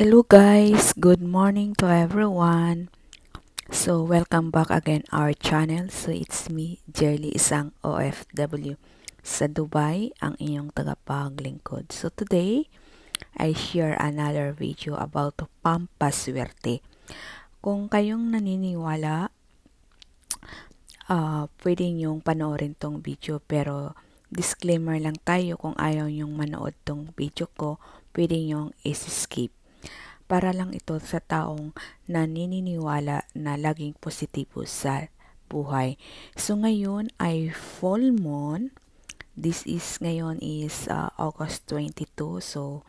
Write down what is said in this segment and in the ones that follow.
Hello guys, good morning to everyone. So welcome back again our channel. So it's me, Jerly Isang OFW sa Dubai, ang inyong tagapaglingkod. So today, I share another video about pampaswerte. Kung kayong naniniwala, uh, pwede niyong panoorin tong video pero disclaimer lang tayo kung ayaw niyong manood tong video ko, pwede niyong is-skip para lang ito sa taong naniniwala na laging positibo sa buhay. So ngayon ay full moon. This is ngayon is uh, August 22. So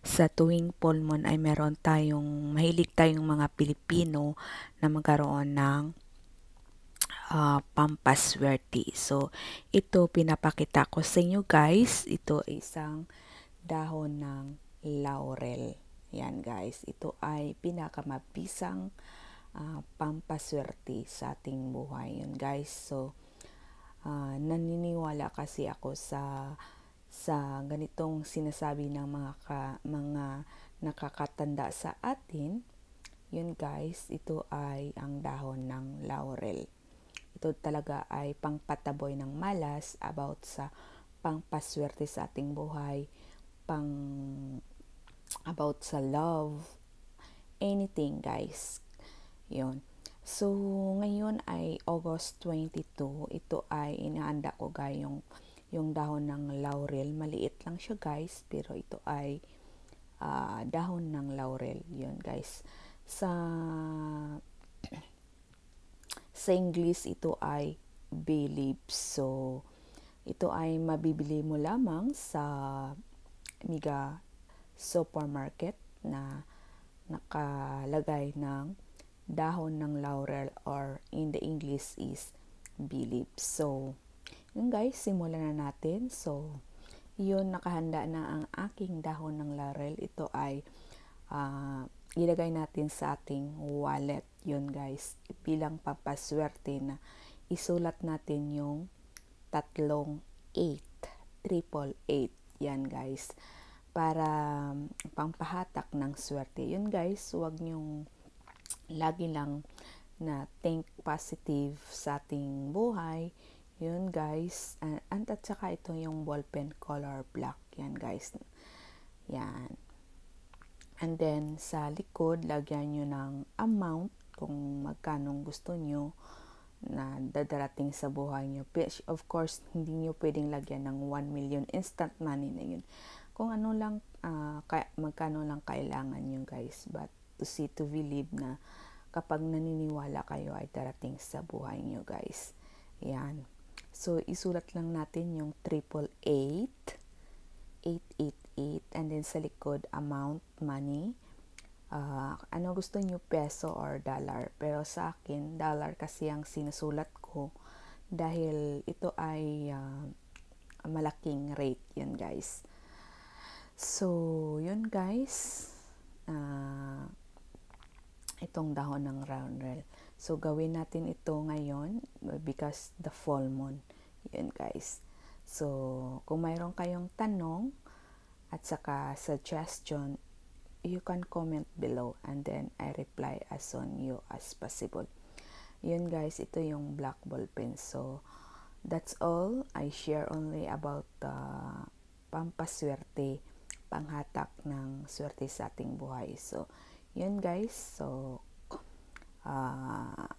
sa tuwing full moon ay meron tayong mahilig tayong mga Pilipino na magkaroon ng uh, pampaswerte. So, ito pinapakita ko sa inyo guys. Ito isang dahon ng laurel. Yan guys, ito ay pinakamabisang uh, pampaswerte sa ating buhay. Yun guys, so uh, naniniwala kasi ako sa sa ganitong sinasabi ng mga ka, mga nakakatanda sa atin. Yun guys, ito ay ang dahon ng laurel. Ito talaga ay pangpataboy ng malas about sa pangpaswerte sa ating buhay, pang about sa love, anything guys. Yun. So, ngayon ay August 22. Ito ay inaanda ko guys yung, yung dahon ng laurel. Maliit lang siya guys, pero ito ay uh, dahon ng laurel. Yun guys. Sa sa English, ito ay bay leaves. So, ito ay mabibili mo lamang sa Miga supermarket na nakalagay ng dahon ng laurel or in the English is bay leaves. So, yun guys, simulan na natin. So, yun, nakahanda na ang aking dahon ng laurel. Ito ay uh, ilagay natin sa ating wallet. Yun guys, bilang papaswerte na isulat natin yung tatlong 8, triple 8. Yan guys para um, pampahatak ng swerte. Yun guys, huwag niyong lagi lang na think positive sa ating buhay. Yun guys. And, and at saka ito yung ballpen color black. Yan guys. Yan. And then sa likod, lagyan niyo ng amount kung magkano gusto niyo na dadarating sa buhay niyo. Of course, hindi niyo pwedeng lagyan ng 1 million instant money na yun kung ano lang, uh, ah, ka- magkano lang kailangan yung guys. But to see, to believe na kapag naniniwala kayo ay darating sa buhay nyo guys. Yan. So, isulat lang natin yung triple eight, eight, eight, eight, and then sa likod, amount, money. Uh, ano gusto nyo, peso or dollar? Pero sa akin, dollar kasi ang sinusulat ko dahil ito ay uh, malaking rate yun guys. So, yun guys. Uh, itong dahon ng roundel. So, gawin natin ito ngayon because the full moon. Yun guys. So, kung mayroon kayong tanong at saka suggestion, you can comment below and then I reply as soon you as possible. Yun guys, ito yung black ball pen. So, that's all. I share only about the uh, ah, pampaswerte panghatak ng swerte sa ating buhay. So, yun guys. So, uh,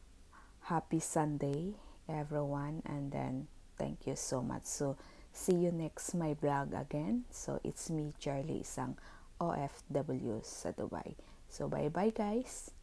happy Sunday everyone and then thank you so much. So, see you next my vlog again. So, it's me Charlie isang OFW sa Dubai. So, bye-bye guys!